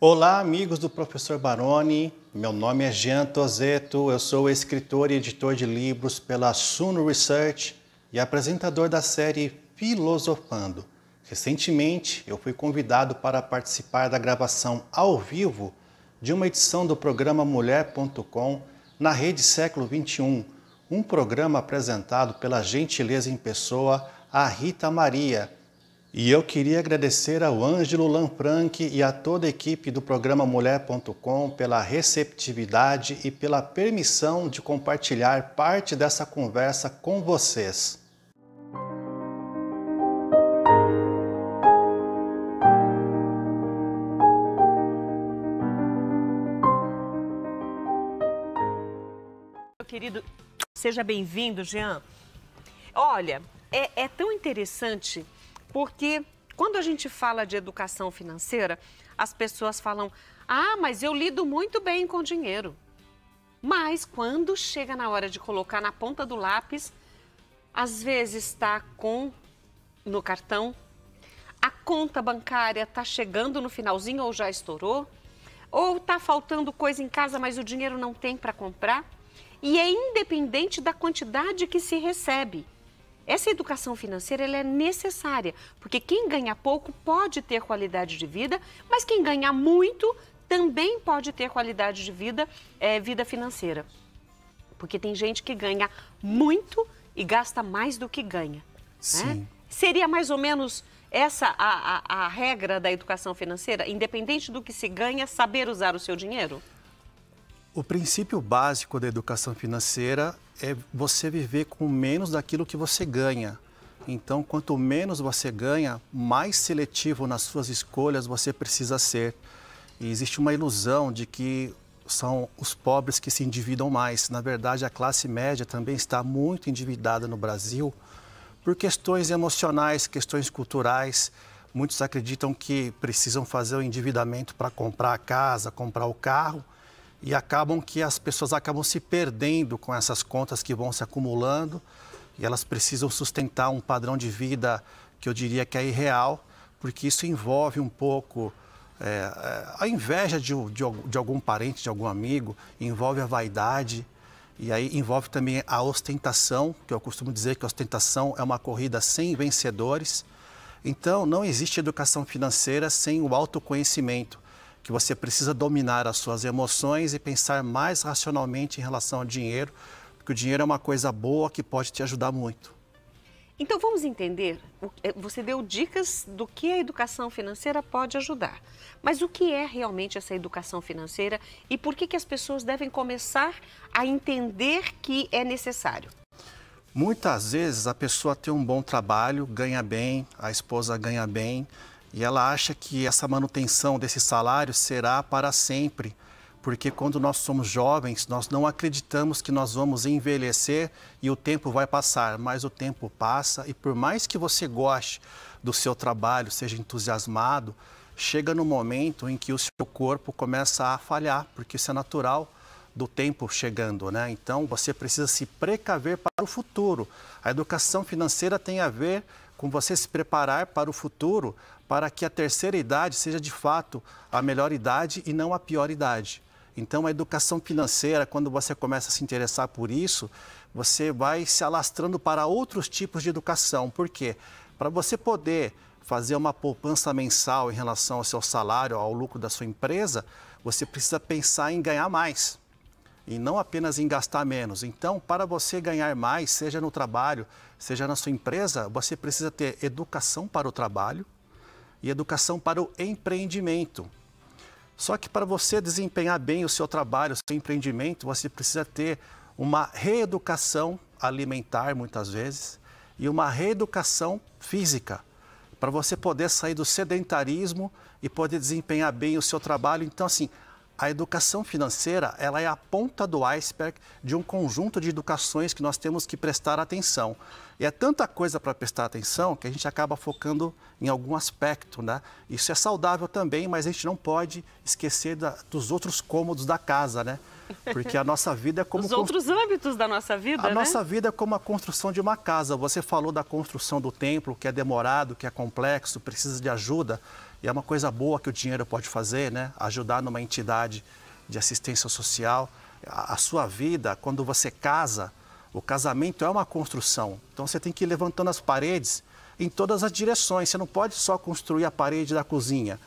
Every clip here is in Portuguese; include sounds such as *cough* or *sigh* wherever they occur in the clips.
Olá, amigos do professor Baroni. Meu nome é Jean Tozeto, eu sou escritor e editor de livros pela Suno Research e apresentador da série Filosofando. Recentemente, eu fui convidado para participar da gravação ao vivo de uma edição do programa Mulher.com na Rede Século XXI, um programa apresentado pela gentileza em pessoa a Rita Maria, e eu queria agradecer ao Ângelo Lanfranc e a toda a equipe do programa Mulher.com pela receptividade e pela permissão de compartilhar parte dessa conversa com vocês. Meu querido, seja bem-vindo, Jean. Olha, é, é tão interessante porque quando a gente fala de educação financeira, as pessoas falam: ah, mas eu lido muito bem com dinheiro. Mas quando chega na hora de colocar na ponta do lápis, às vezes está com no cartão, a conta bancária está chegando no finalzinho ou já estourou, ou está faltando coisa em casa, mas o dinheiro não tem para comprar. E é independente da quantidade que se recebe. Essa educação financeira ela é necessária, porque quem ganha pouco pode ter qualidade de vida, mas quem ganha muito também pode ter qualidade de vida, é, vida financeira. Porque tem gente que ganha muito e gasta mais do que ganha. Né? Sim. Né? Seria mais ou menos essa a, a, a regra da educação financeira, independente do que se ganha, saber usar o seu dinheiro? O princípio básico da educação financeira é você viver com menos daquilo que você ganha. Então, quanto menos você ganha, mais seletivo nas suas escolhas você precisa ser. E existe uma ilusão de que são os pobres que se endividam mais. Na verdade, a classe média também está muito endividada no Brasil por questões emocionais, questões culturais. Muitos acreditam que precisam fazer o endividamento para comprar a casa, comprar o carro e acabam que as pessoas acabam se perdendo com essas contas que vão se acumulando e elas precisam sustentar um padrão de vida que eu diria que é irreal, porque isso envolve um pouco é, é a inveja de, de, de, algum parente, de algum amigo, envolve a vaidade e aí envolve também a ostentação, que eu costumo dizer que a ostentação é uma corrida sem vencedores. Então, não existe educação financeira sem o autoconhecimento que você precisa dominar as suas emoções e pensar mais racionalmente em relação ao dinheiro, porque o dinheiro é uma coisa boa que pode te ajudar muito. Então vamos entender, eh, você deu dicas do que a educação financeira pode ajudar. Mas o que é realmente essa educação financeira e por que, que as pessoas devem começar a entender que é necessário? Muitas vezes a pessoa tem um bom trabalho, ganha bem, a esposa ganha bem, e ela acha que essa manutenção desse salário será para sempre, porque quando nós somos jovens, nós não acreditamos que nós vamos envelhecer e o tempo vai passar, mas o tempo passa e por mais que você goste do seu trabalho, seja entusiasmado, chega no momento em que o seu corpo começa a falhar, porque isso é natural do tempo chegando, né? Então você precisa se precaver para o futuro. A educação financeira tem a ver com você se preparar para o futuro, para que a terceira idade seja de fato a melhor idade e não a pior idade. Então, a educação financeira, quando você começa a se interessar por isso, você vai se alastrando para outros tipos de educação. Por quê? Para você poder fazer uma poupança mensal em relação ao seu salário, ao lucro da sua empresa, você precisa pensar em ganhar mais e não apenas em gastar menos. Então, para você ganhar mais, seja no trabalho, seja na sua empresa, você precisa ter educação para o trabalho, e educação para o empreendimento. Só que para você desempenhar bem o seu trabalho, o seu empreendimento, você precisa ter uma reeducação alimentar, muitas vezes, e uma reeducação física, para você poder sair do sedentarismo e poder desempenhar bem o seu trabalho. Então, assim, a educação financeira ela é a ponta do iceberg de um conjunto de educações que nós temos que prestar atenção. E é tanta coisa para prestar atenção que a gente acaba focando em algum aspecto, né? Isso é saudável também, mas a gente não pode esquecer da, dos outros cômodos da casa, né? Porque a nossa vida é como... *laughs* Os outros âmbitos da nossa vida, A né? nossa vida é como a construção de uma casa. Você falou da construção do templo, que é demorado, que é complexo, precisa de ajuda. E é uma coisa boa que o dinheiro pode fazer, né? Ajudar numa entidade de assistência social. A, a sua vida, quando você casa, o casamento é uma construção. Então você tem que ir levantando as paredes em todas as direções. Você não pode só construir a parede da cozinha.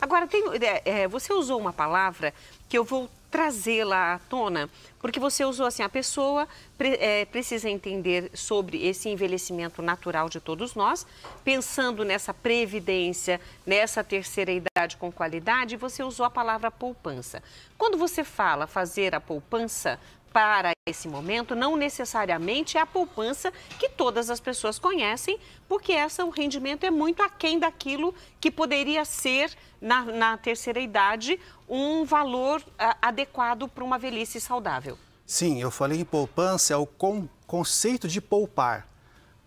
Agora, tem, é, é, você usou uma palavra que eu vou trazê-la à tona? Porque você usou assim, a pessoa pre, é, precisa entender sobre esse envelhecimento natural de todos nós, pensando nessa previdência, nessa terceira idade com qualidade, você usou a palavra poupança. Quando você fala fazer a poupança, para esse momento não necessariamente é a poupança que todas as pessoas conhecem, porque essa o rendimento é muito aquém daquilo que poderia ser na, na terceira idade um valor a, ah, adequado para uma velhice saudável. Sim, eu falei em poupança, é o con conceito de poupar.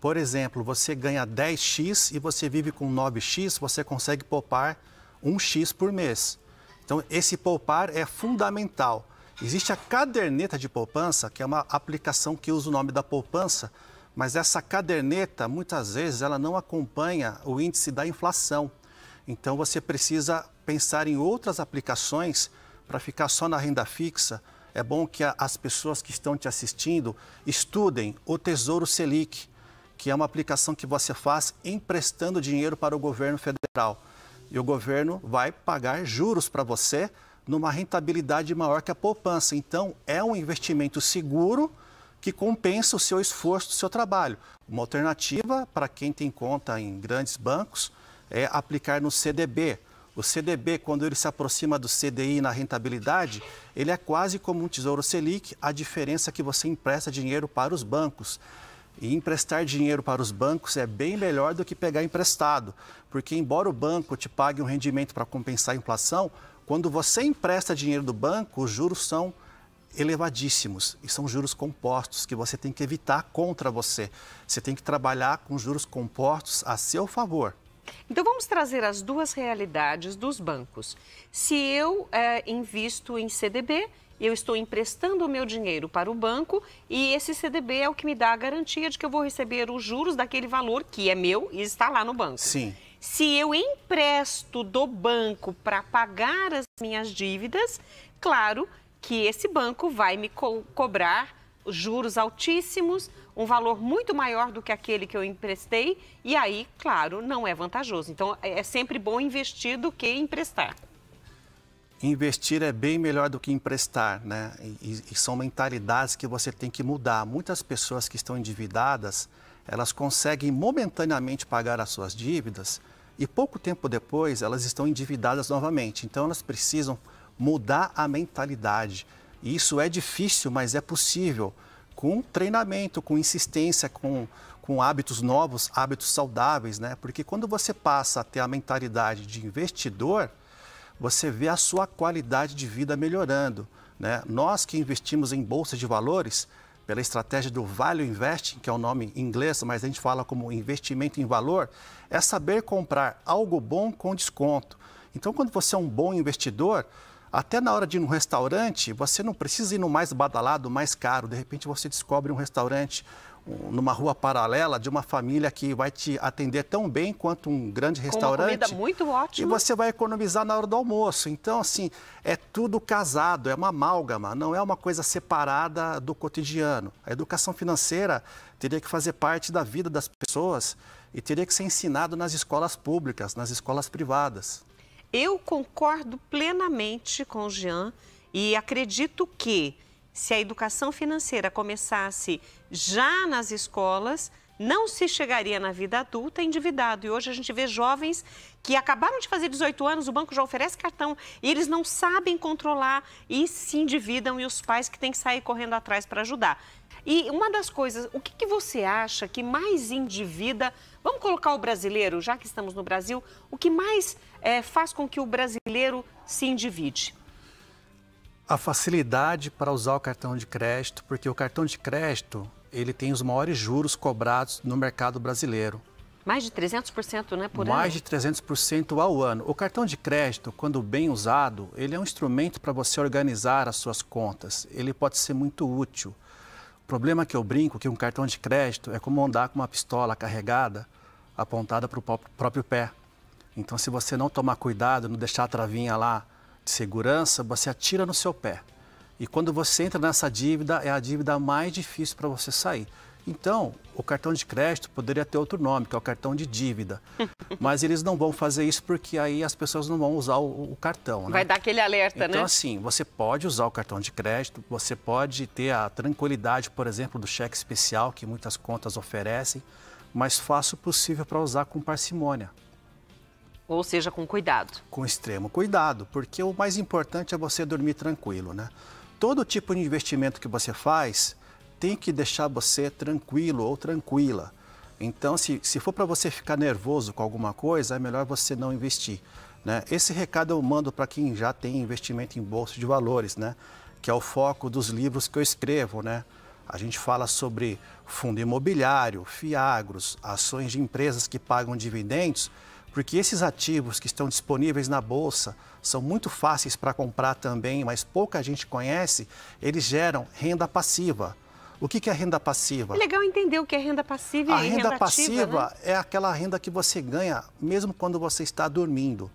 Por exemplo, você ganha 10x e você vive com 9x, você consegue poupar 1x por mês. Então, esse poupar é fundamental. Existe a caderneta de poupança, que é uma aplicação que usa o nome da poupança, mas essa caderneta, muitas vezes, ela não acompanha o índice da inflação. Então, você precisa pensar em outras aplicações para ficar só na renda fixa. É bom que as pessoas que estão te assistindo estudem o Tesouro Selic, que é uma aplicação que você faz emprestando dinheiro para o governo federal. E o governo vai pagar juros para você numa rentabilidade maior que a poupança. Então, é um investimento seguro que compensa o seu esforço, o seu trabalho. Uma alternativa para quem tem conta em grandes bancos é aplicar no CDB. O CDB, quando ele se aproxima do CDI na rentabilidade, ele é quase como um tesouro Selic, a diferença é que você empresta dinheiro para os bancos. E emprestar dinheiro para os bancos é bem melhor do que pegar emprestado, porque embora o banco te pague um rendimento para compensar a inflação, quando você empresta dinheiro do banco, os juros são elevadíssimos e são juros compostos que você tem que evitar contra você. Você tem que trabalhar com juros compostos a seu favor. Então vamos trazer as duas realidades dos bancos. Se eu é, invisto em CDB, eu estou emprestando o meu dinheiro para o banco e esse CDB é o que me dá a garantia de que eu vou receber os juros daquele valor que é meu e está lá no banco. Sim. Se eu empresto do banco para pagar as minhas dívidas, claro que esse banco vai me co cobrar juros altíssimos, um valor muito maior do que aquele que eu emprestei, e aí, claro, não é vantajoso. Então, é, é sempre bom investir do que emprestar. Investir é bem melhor do que emprestar, né? E, e são mentalidades que você tem que mudar. Muitas pessoas que estão endividadas, elas conseguem momentaneamente pagar as suas dívidas e pouco tempo depois elas estão endividadas novamente. Então elas precisam mudar a mentalidade. E isso é difícil, mas é possível. Com treinamento, com insistência, com, com hábitos novos, hábitos saudáveis, né? Porque quando você passa a ter a mentalidade de investidor, você vê a sua qualidade de vida melhorando. Né? Nós que investimos em bolsa de valores, pela estratégia do Value Investing, que é o um nome em inglês, mas a gente fala como investimento em valor, é saber comprar algo bom com desconto. Então, quando você é um bom investidor, até na hora de ir num restaurante, você não precisa ir no mais badalado, mais caro. De repente, você descobre um restaurante numa rua paralela de uma família que vai te atender tão bem quanto um grande restaurante. Com uma comida muito ótima. E você vai economizar na hora do almoço. Então, assim, é tudo casado, é uma amálgama, não é uma coisa separada do cotidiano. A educação financeira teria que fazer parte da vida das pessoas e teria que ser ensinado nas escolas públicas, nas escolas privadas. Eu concordo plenamente com o Jean e acredito que se a educação financeira começasse já nas escolas, não se chegaria na vida adulta endividado. E hoje a gente vê jovens que acabaram de fazer 18 anos, o banco já oferece cartão e eles não sabem controlar e se endividam e os pais que têm que sair correndo atrás para ajudar. E uma das coisas, o que, que, você acha que mais endivida, vamos colocar o brasileiro, já que estamos no Brasil, o que mais é, faz com que o brasileiro se endivide? a facilidade para usar o cartão de crédito, porque o cartão de crédito ele tem os maiores juros cobrados no mercado brasileiro. Mais de 300%, né, por Mais ano? Mais de 300% ao ano. O cartão de crédito, quando bem usado, ele é um instrumento para você organizar as suas contas. Ele pode ser muito útil. O problema é que eu brinco é que um cartão de crédito é como andar com uma pistola carregada apontada para o próprio pé. Então, se você não tomar cuidado, não deixar a travinha lá de segurança, você atira no seu pé. E quando você entra nessa dívida, é a dívida mais difícil para você sair. Então, o cartão de crédito poderia ter outro nome, que é o cartão de dívida. *laughs* Mas eles não vão fazer isso porque aí as pessoas não vão usar o, o cartão. Né? Vai dar aquele alerta, então, né? Então, assim, você pode usar o cartão de crédito, você pode ter a tranquilidade, por exemplo, do cheque especial que muitas contas oferecem, mas faça o possível para usar com parcimônia. Ou seja, com cuidado. Com extremo cuidado, porque o mais importante é você dormir tranquilo, né? Todo tipo de investimento que você faz tem que deixar você tranquilo ou tranquila. Então, se, se for para você ficar nervoso com alguma coisa, é melhor você não investir. Né? Esse recado eu mando para quem já tem investimento em bolsa de valores, né? que é o foco dos livros que eu escrevo. Né? A gente fala sobre fundo imobiliário, fiagros, ações de empresas que pagam dividendos porque esses ativos que estão disponíveis na bolsa são muito fáceis para comprar também, mas pouca gente conhece, eles geram renda passiva. O que é renda passiva? É legal entender o que é renda passiva a renda, renda passiva ativa, né? é aquela renda que você ganha mesmo quando você está dormindo.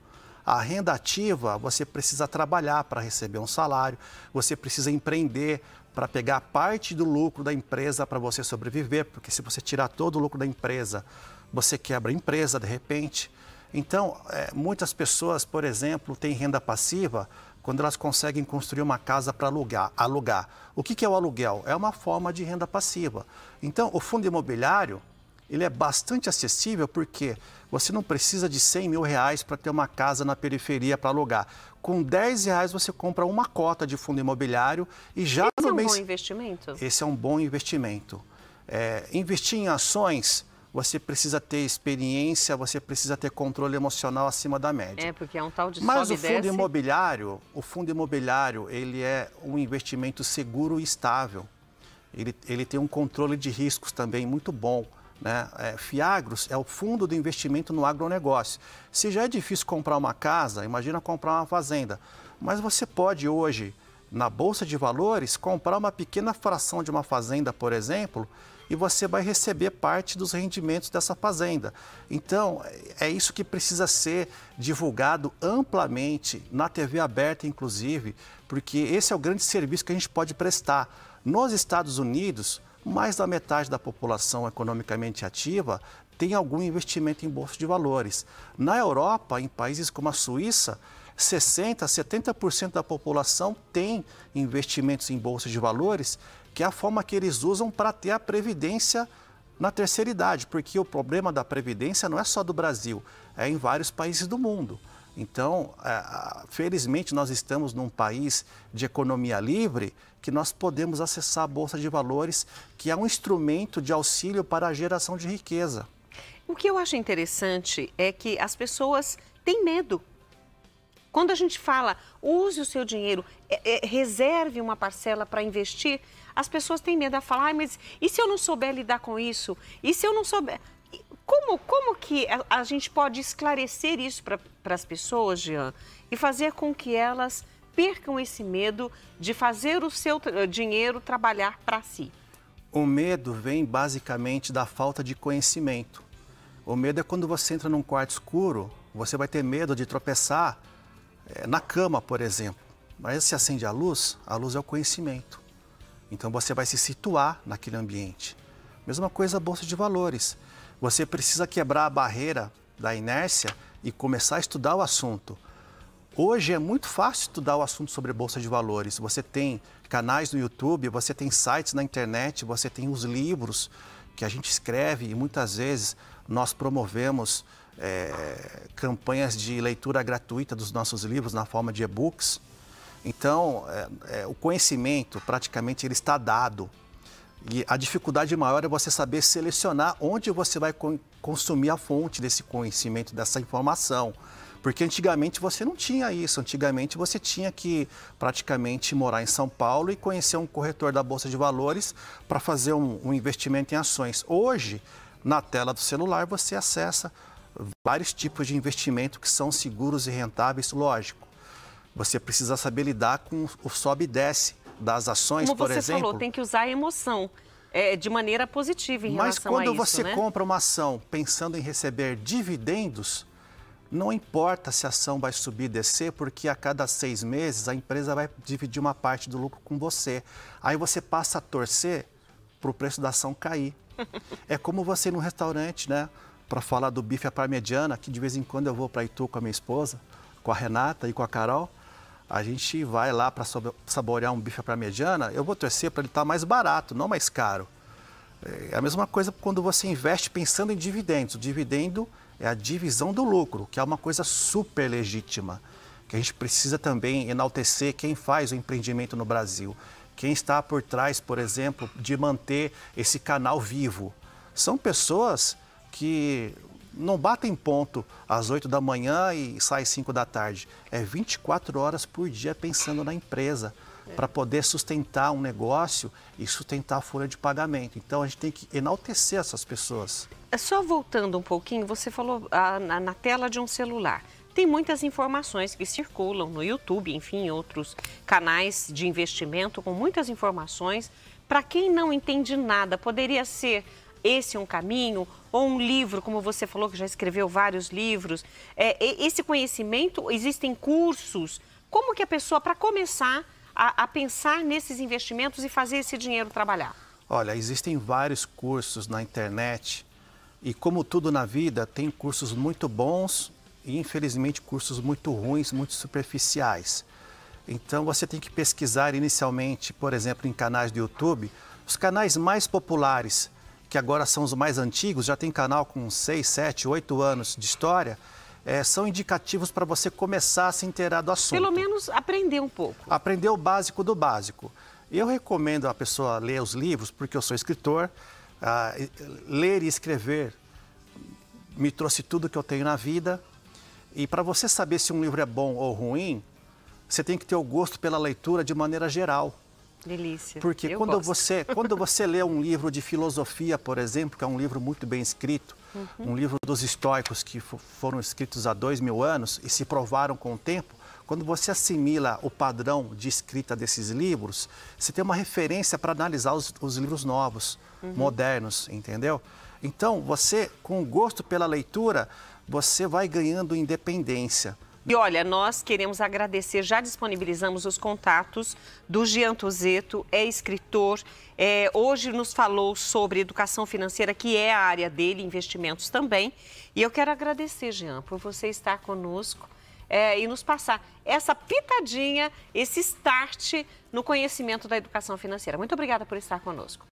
A renda ativa, você precisa trabalhar para receber um salário, você precisa empreender para pegar parte do lucro da empresa para você sobreviver, porque se você tirar todo o lucro da empresa, você quebra a empresa de repente. Então, é, muitas pessoas, por exemplo, têm renda passiva quando elas conseguem construir uma casa para alugar, alugar. O que, que é o aluguel? É uma forma de renda passiva. Então, o fundo imobiliário, ele é bastante acessível porque você não precisa de 100 mil reais para ter uma casa na periferia para alugar. Com 10 reais você compra uma cota de fundo imobiliário e já... Esse é um mês... bom investimento? Esse é um bom investimento. É, investir em ações você precisa ter experiência, você precisa ter controle emocional acima da média. É, porque é um tal de Mas o fundo imobiliário, o fundo imobiliário, ele é um investimento seguro e estável. Ele, ele tem um controle de riscos também muito bom. Né? É, Fiagros é o fundo de investimento no agronegócio. Se já é difícil comprar uma casa, imagina comprar uma fazenda. Mas você pode hoje, na Bolsa de Valores, comprar uma pequena fração de uma fazenda, por exemplo, e você vai receber parte dos rendimentos dessa fazenda. Então, é isso que precisa ser divulgado amplamente, na TV aberta, inclusive, porque esse é o grande serviço que a gente pode prestar. Nos Estados Unidos, mais da metade da população economicamente ativa tem algum investimento em bolsa de valores. Na Europa, em países como a Suíça, 60%, 70% da população tem investimentos em bolsa de valores que é a forma que eles usam para ter a previdência na terceira idade, porque o problema da previdência não é só do Brasil, é em vários países do mundo. Então, é, felizmente, nós estamos num país de economia livre que nós podemos acessar a Bolsa de Valores, que é um instrumento de auxílio para a geração de riqueza. O que eu acho interessante é que as pessoas têm medo. Quando a gente fala, use o seu dinheiro, é, é, reserve uma parcela para investir, as pessoas têm medo de falar, ah, mas e se eu não souber lidar com isso? E se eu não souber. Como, como que a, a gente pode esclarecer isso para as pessoas, Jean, e fazer com que elas percam esse medo de fazer o seu eh, dinheiro trabalhar para si? O medo vem basicamente da falta de conhecimento. O medo é quando você entra num quarto escuro, você vai ter medo de tropeçar eh, na cama, por exemplo. Mas se acende a luz, a luz é o conhecimento. Então você vai se situar naquele ambiente. Mesma coisa a bolsa de valores. Você precisa quebrar a barreira da inércia e começar a estudar o assunto. Hoje é muito fácil estudar o assunto sobre bolsa de valores. Você tem canais no YouTube, você tem sites na internet, você tem os livros que a gente escreve e muitas vezes nós promovemos é, campanhas de leitura gratuita dos nossos livros na forma de e-books. Então, é, é, o conhecimento praticamente ele está dado. E a dificuldade maior é você saber selecionar onde você vai consumir a fonte desse conhecimento, dessa informação. Porque antigamente você não tinha isso. Antigamente você tinha que praticamente morar em São Paulo e conhecer um corretor da Bolsa de Valores para fazer um, um, investimento em ações. Hoje, na tela do celular, você acessa vários tipos de investimento que são seguros e rentáveis, lógico. Você precisa saber lidar com o sobe e desce das ações, Como por exemplo. Como você falou, tem que usar a emoção é, de maneira positiva em relação a isso, Mas quando você né? compra uma ação pensando em receber dividendos, não importa se a ação vai subir e descer, porque a cada seis meses a empresa vai dividir uma parte do lucro com você. Aí você passa a torcer para o preço da ação cair. *laughs* é como você ir num restaurante, né? Para falar do bife à parmegiana, que de vez em quando eu vou para Itu com a minha esposa, com a Renata e com a Carol a gente vai lá para saborear um bife para mediana, eu vou torcer para ele estar tá mais barato, não mais caro. É a mesma coisa quando você investe pensando em dividendos. O dividendo é a divisão do lucro, que é uma coisa super legítima, que a gente precisa também enaltecer quem faz o empreendimento no Brasil, quem está por trás, por exemplo, de manter esse canal vivo. São pessoas que não em ponto às 8 da manhã e sai às 5 da tarde. É 24 horas por dia pensando na empresa é. para poder sustentar um negócio e sustentar a folha de pagamento. Então a gente tem que enaltecer essas pessoas. É só voltando um pouquinho, você falou ah, na, na tela de um celular. Tem muitas informações que circulam no YouTube, enfim, em outros canais de investimento com muitas informações para quem não entende nada, poderia ser esse é um caminho? Ou um livro, como você falou, que já escreveu vários livros. É, esse conhecimento, existem cursos. Como que a pessoa, para começar a, a pensar nesses investimentos e fazer esse dinheiro trabalhar? Olha, existem vários cursos na internet e, como tudo na vida, tem cursos muito bons e, infelizmente, cursos muito ruins, muito superficiais. Então, você tem que pesquisar inicialmente, por exemplo, em canais do YouTube, os canais mais populares que agora são os mais antigos, já tem canal com 6, 7, 8 anos de história, é, são indicativos para você começar a se inteirar do assunto. Pelo menos aprender um pouco. Aprender o básico do básico. Eu recomendo a pessoa ler os livros, porque eu sou escritor. Ah, ler e escrever me trouxe tudo que eu tenho na vida. E para você saber se um livro é bom ou ruim, você tem que ter o gosto pela leitura de maneira geral. Delícia. Porque eu quando você, *laughs* quando você lê um livro de filosofia, por exemplo, que é um livro muito bem escrito, uhum. um livro dos estoicos que foram escritos há dois mil anos e se provaram com o tempo, quando você assimila o padrão de escrita desses livros, você tem uma referência para analisar os, os, livros novos, uhum. modernos, entendeu? Então, você, com gosto pela leitura, você vai ganhando independência. E olha, nós queremos agradecer, já disponibilizamos os contatos do Gian Tuzeto, é escritor, é, hoje nos falou sobre educação financeira, que é a área dele, investimentos também. E eu quero agradecer, Jean, por você estar conosco é, e nos passar essa pitadinha, esse start no conhecimento da educação financeira. Muito obrigada por estar conosco.